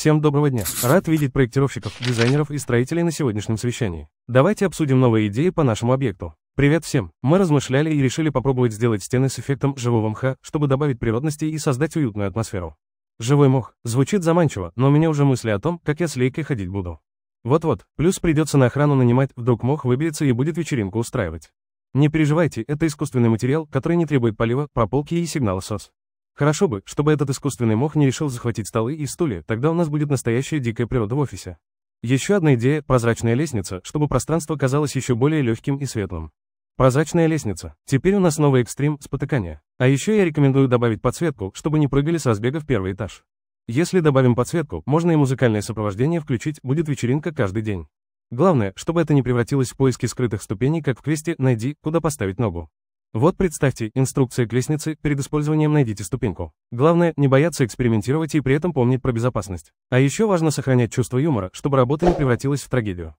Всем доброго дня! Рад видеть проектировщиков, дизайнеров и строителей на сегодняшнем совещании. Давайте обсудим новые идеи по нашему объекту. Привет всем! Мы размышляли и решили попробовать сделать стены с эффектом живого мха, чтобы добавить природности и создать уютную атмосферу. Живой мох. Звучит заманчиво, но у меня уже мысли о том, как я с лейкой ходить буду. Вот-вот, плюс придется на охрану нанимать, вдруг мох выберется и будет вечеринку устраивать. Не переживайте, это искусственный материал, который не требует полива, прополки и сигнала СОС. Хорошо бы, чтобы этот искусственный мох не решил захватить столы и стулья, тогда у нас будет настоящая дикая природа в офисе. Еще одна идея – прозрачная лестница, чтобы пространство казалось еще более легким и светлым. Прозрачная лестница. Теперь у нас новый экстрим – спотыкание. А еще я рекомендую добавить подсветку, чтобы не прыгали с разбега в первый этаж. Если добавим подсветку, можно и музыкальное сопровождение включить, будет вечеринка каждый день. Главное, чтобы это не превратилось в поиски скрытых ступеней, как в квесте «Найди, куда поставить ногу». Вот представьте, инструкция к лестнице, перед использованием найдите ступеньку. Главное, не бояться экспериментировать и при этом помнить про безопасность. А еще важно сохранять чувство юмора, чтобы работа не превратилась в трагедию.